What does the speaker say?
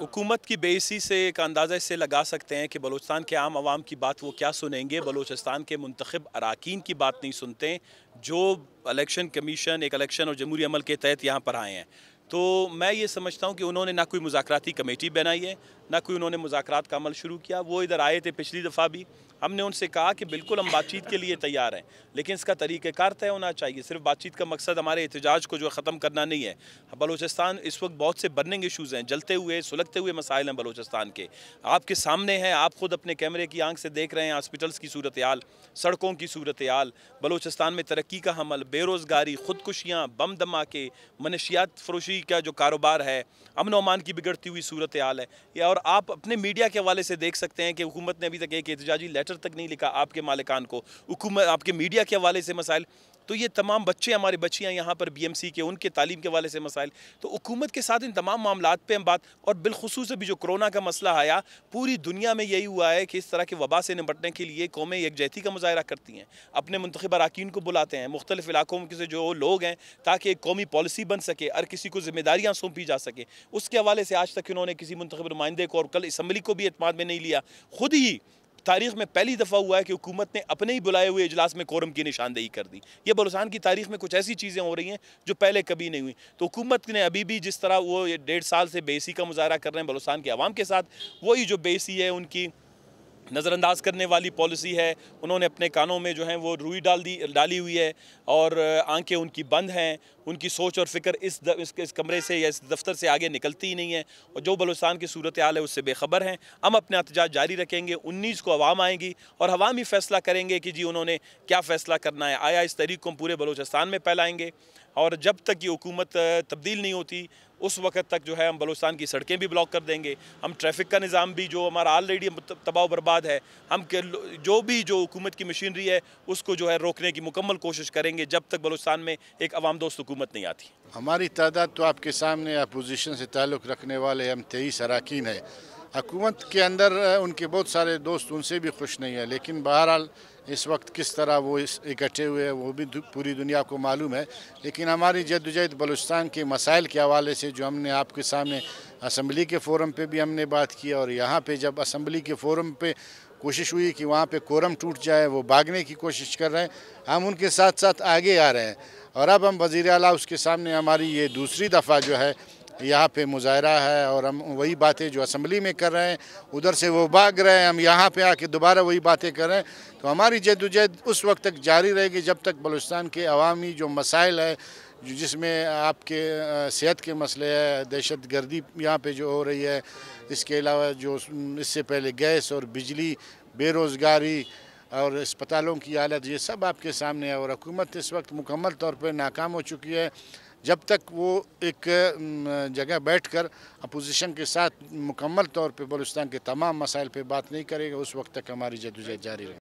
حکومت کی بیسی سے ایک اندازہ اس سے لگا سکتے ہیں کہ بلوچستان کے عام عوام کی بات وہ کیا سنیں گے بلوچستان کے منتخب اراکین کی بات نہیں سنتے جو الیکشن کمیشن ایک الیکشن اور جمہوری عمل کے تحت یہاں پر آئے ہیں تو میں یہ سمجھتا ہوں کہ انہوں نے نہ کوئی مذاکراتی کمیٹی بنائی ہے نہ کوئی انہوں نے مذاکرات کا عمل شروع کیا وہ ادھر آئے تھے پچھلی دفعہ بھی ہم نے ان سے کہا کہ بالکل ہم بات چیت کے لیے تیار ہیں لیکن اس کا طریقہ کار طے ہونا چاہیے صرف بات چیت کا مقصد ہمارے احتجاج کو جو ختم کرنا نہیں ہے بلوچستان اس وقت بہت سے برننگ ایشوز ہیں جلتے ہوئے سلگتے ہوئے مسائل ہیں بلوچستان کے آپ کے سامنے ہیں آپ خود اپنے کیمرے کی آنکھ سے دیکھ رہے ہیں ہاسپٹلس کی صورتحال سڑکوں کی صورت بلوچستان میں ترقی کا حمل بے روزگاری خودکشیاں بم دھماکے منشیات فروشی جو کاروبار ہے امن امان کی بگڑتی ہوئی صورتحال ہے اور آپ اپنے میڈیا کے حوالے سے دیکھ سکتے ہیں کہ حکومت نے ابھی تک ایک لیٹر تک نہیں لکھا آپ کے مالکان کو آپ کے میڈیا کے حوالے سے مسائل تو یہ تمام بچے ہمارے بچیاں یہاں پر بی ایم سی کے ان کے تعلیم کے والے سے مسائل تو حکومت کے ساتھ ان تمام معاملات پہ ہم بات اور بالخصوص بھی جو کرونا کا مسئلہ آیا پوری دنیا میں یہی ہوا ہے کہ اس طرح کے وبا سے نمٹنے کے لیے قومیں یکجہتی کا مظاہرہ کرتی ہیں اپنے منتخب اراکین کو بلاتے ہیں مختلف علاقوں کے جو لوگ ہیں تاکہ ایک قومی پالیسی بن سکے اور کسی کو ذمہ داریاں سونپی جا سکے اس کے حوالے سے آج تک انہوں نے کسی منتخب نمائندے کو اور کل اسمبلی کو بھی اعتماد میں نہیں لیا خود ہی تاریخ میں پہلی دفعہ ہوا ہے کہ حکومت نے اپنے ہی بلائے ہوئے اجلاس میں کورم کی نشاندہی کر دی یہ بلوچستان کی تاریخ میں کچھ ایسی چیزیں ہو رہی ہیں جو پہلے کبھی نہیں ہوئی تو حکومت نے ابھی بھی جس طرح وہ ڈیڑھ سال سے بیسی کا مظاہرہ کر رہے ہیں بلوچستان کے عوام کے ساتھ وہی جو بیسی ہے ان کی نظر انداز کرنے والی پالیسی ہے انہوں نے اپنے کانوں میں جو ہیں وہ روئی ڈال دی ڈالی ہوئی ہے اور آنکھیں ان کی بند ہیں ان کی سوچ اور فکر اس اس کمرے سے یا اس دفتر سے آگے نکلتی ہی نہیں ہے اور جو بلوچستان کی صورتحال ہے اس سے بے خبر ہیں ہم اپنے احتجاج جاری رکھیں گے انیس کو عوام آئیں گی اور عوام ہی فیصلہ کریں گے کہ جی انہوں نے کیا فیصلہ کرنا ہے آیا اس طریق کو ہم پورے بلوچستان میں پھیلائیں گے اور جب تک یہ حکومت تبدیل نہیں ہوتی اس وقت تک جو ہے ہم بلوستان کی سڑکیں بھی بلاک کر دیں گے ہم ٹریفک کا نظام بھی جو ہمارا آلریڈی تباہ و برباد ہے ہم جو بھی جو حکومت کی مشینری ہے اس کو جو ہے روکنے کی مکمل کوشش کریں گے جب تک بلوستان میں ایک عوام دوست حکومت نہیں آتی ہماری تعداد تو آپ کے سامنے اپوزیشن سے تعلق رکھنے والے ہم تیئی سراکین ہیں حکومت کے اندر ان کے بہت سارے دوست ان سے بھی خوش نہیں ہے لیکن بہرحال اس وقت کس طرح وہ اکٹھے ہوئے ہیں وہ بھی پوری دنیا کو معلوم ہے لیکن ہماری جد و بلوچستان کے مسائل کے حوالے سے جو ہم نے آپ کے سامنے اسمبلی کے فورم پہ بھی ہم نے بات کی اور یہاں پہ جب اسمبلی کے فورم پہ کوشش ہوئی کہ وہاں پہ کورم ٹوٹ جائے وہ بھاگنے کی کوشش کر رہے ہیں ہم ان کے ساتھ ساتھ آگے آ رہے ہیں اور اب ہم وزیر اعلیٰ اس کے سامنے ہماری یہ دوسری دفعہ جو ہے یہاں پہ مظاہرہ ہے اور ہم وہی باتیں جو اسمبلی میں کر رہے ہیں ادھر سے وہ بھاگ رہے ہیں ہم یہاں پہ آ کے دوبارہ وہی باتیں کر رہے ہیں تو ہماری جد و جہد اس وقت تک جاری رہے گی جب تک بلوستان کے عوامی جو مسائل ہے جس میں آپ کے صحت کے مسئلے ہے دہشت گردی یہاں پہ جو ہو رہی ہے اس کے علاوہ جو اس سے پہلے گیس اور بجلی بے روزگاری اور اسپتالوں کی حالت یہ سب آپ کے سامنے ہے اور حکومت اس وقت مکمل طور پہ ناکام ہو چکی ہے جب تک وہ ایک جگہ بیٹھ کر اپوزیشن کے ساتھ مکمل طور پہ بلوستان کے تمام مسائل پہ بات نہیں کرے گا اس وقت تک ہماری جدوجہ جاری رہے